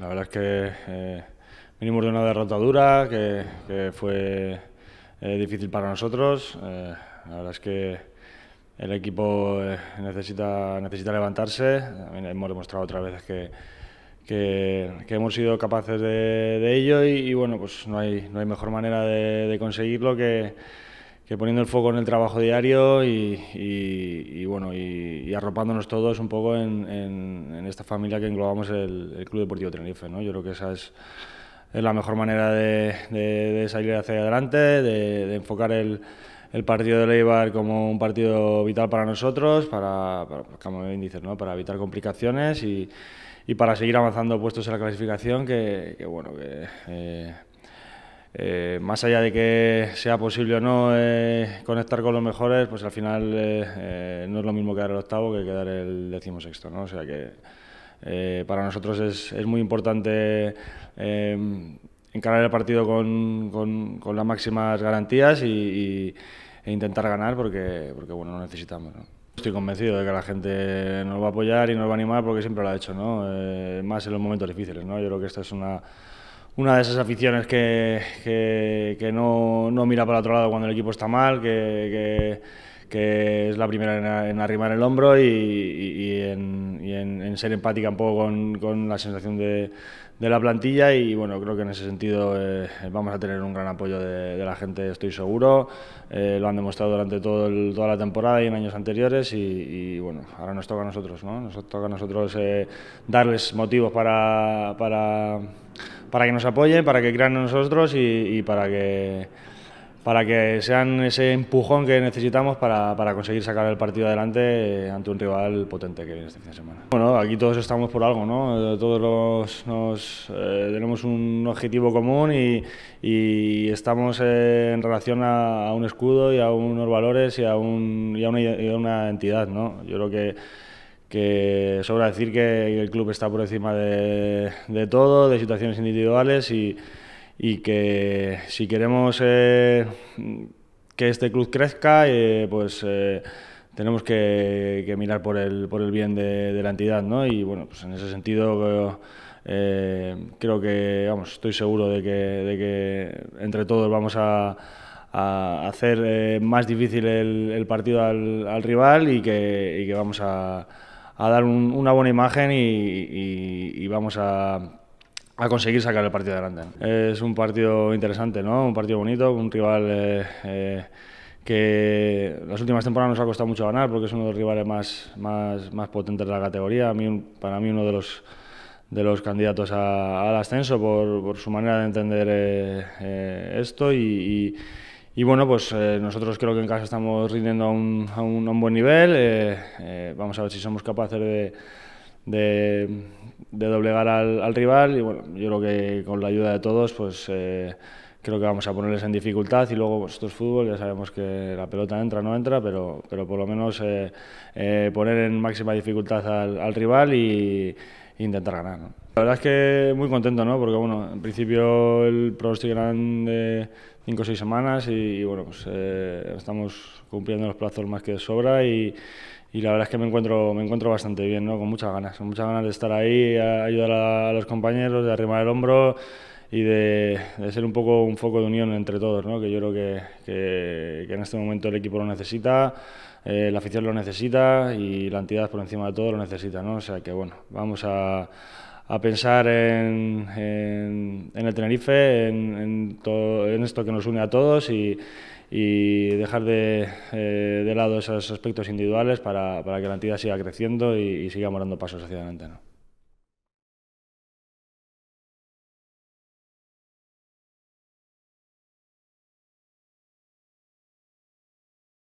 la verdad es que eh, venimos de una derrota dura, que, fue eh, difícil para nosotros. Eh, la verdad es que el equipo eh, necesita, necesita levantarse. hemos demostrado otra vez que, que, hemos sido capaces de, ello y, bueno, pues no hay, no hay mejor manera de conseguirlo que que poniendo el foco en el trabajo diario y, bueno y, arropándonos todos un poco en, esta familia que englobamos el, Club Deportivo Tenerife yo creo que esa es, la mejor manera de, salir hacia adelante de, enfocar el, partido de Leibar como un partido vital para nosotros para, evitar complicaciones y, para seguir avanzando puestos en la clasificación que, bueno que eh, eh, más allá de que sea posible o no eh, conectar con los mejores, pues al final eh, no es lo mismo quedar el octavo que quedar el decimosexto, ¿no? O sea que para nosotros es, es muy importante em, encarar el partido con, con, las máximas garantías y, e intentar ganar porque, porque bueno, lo necesitamos, Estoy convencido de que la gente nos va a apoyar y nos va a animar porque siempre lo ha hecho, ¿no? más en los momentos difíciles, ¿no? Yo creo que esta es una una de esas aficiones que, que, no, no, mira para otro lado cuando el equipo está mal, que que es la primera en, arrimar el hombro y, en, ser empática un poco con, la sensación de, la plantilla y bueno, creo que en ese sentido eh, vamos a tener un gran apoyo de, la gente, estoy seguro, eh, lo han demostrado durante todo toda la temporada y en años anteriores y, bueno, ahora nos toca a nosotros, ¿no? Nos toca a nosotros eh, darles motivos para, para, para, que nos apoyen, para que crean en nosotros y para que para que sean ese empujón que necesitamos para, para, conseguir sacar el partido adelante eh, ante un rival potente que viene este fin de semana. Bueno, aquí todos estamos por algo, ¿no? Eh, todos los, nos, eh, tenemos un objetivo común y, y estamos en relación a, un escudo y a unos valores y a, un, una, y una, entidad, ¿no? Yo creo que, que sobra decir que el club está por encima de, de todo, de situaciones individuales y y que si queremos eh, que este club crezca, eh, pues eh, tenemos que, mirar por el, por el bien de, la entidad, ¿no? Y bueno, pues en ese sentido creo que, vamos, estoy seguro de que, entre todos vamos a, hacer más difícil el, partido al, rival y que, vamos a, dar una buena imagen y vamos a a conseguir sacar el partido adelante. Es un partido interesante, ¿no? Un partido bonito, un rival eh, eh, que las últimas temporadas nos ha costado mucho ganar porque es uno de los rivales más, más, potentes de la categoría. A mí, para mí uno de los de los candidatos al ascenso por, su manera de entender eh, esto y, y bueno, pues nosotros creo que en casa estamos rindiendo a un, buen nivel. vamos a ver si somos capaces de, de, doblegar al, rival y bueno, yo creo que con la ayuda de todos pues eh, creo que vamos a ponerles en dificultad y luego pues, esto es fútbol, ya sabemos que la pelota entra o no entra, pero, pero por lo menos eh, eh, poner en máxima dificultad al, rival y e intentar ganar. La verdad es que muy contento, ¿no? Porque bueno, en principio el pronóstico eran de 5 o 6 semanas y, bueno, pues estamos cumpliendo los plazos más que de sobra y, y la verdad es que me encuentro, me encuentro bastante bien, ¿no? con muchas ganas, con muchas ganas de estar ahí, a ayudar a, los compañeros, de arrimar el hombro y de, ser un poco un foco de unión entre todos, ¿no? que yo creo que, que, en este momento el equipo lo necesita, el eh, la afición lo necesita y la entidad por encima de todo lo necesita. ¿no? O sea que bueno, vamos a a pensar en, el Tenerife, en, en, esto que nos une a todos y, dejar eh, de, lado esos aspectos individuales para, que la entidad siga creciendo y, y siga morando pasos hacia adelante. ¿no?